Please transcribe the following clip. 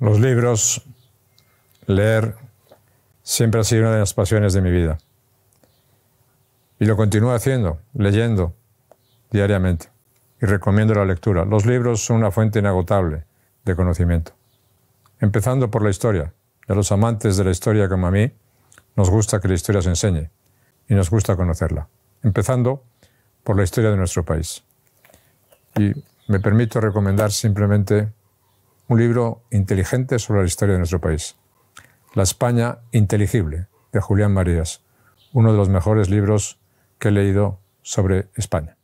Los libros, leer, siempre ha sido una de las pasiones de mi vida. Y lo continúo haciendo, leyendo diariamente. Y recomiendo la lectura. Los libros son una fuente inagotable de conocimiento. Empezando por la historia. a los amantes de la historia como a mí, nos gusta que la historia se enseñe y nos gusta conocerla. Empezando por la historia de nuestro país. Y me permito recomendar simplemente un libro inteligente sobre la historia de nuestro país. La España Inteligible, de Julián Marías, uno de los mejores libros que he leído sobre España.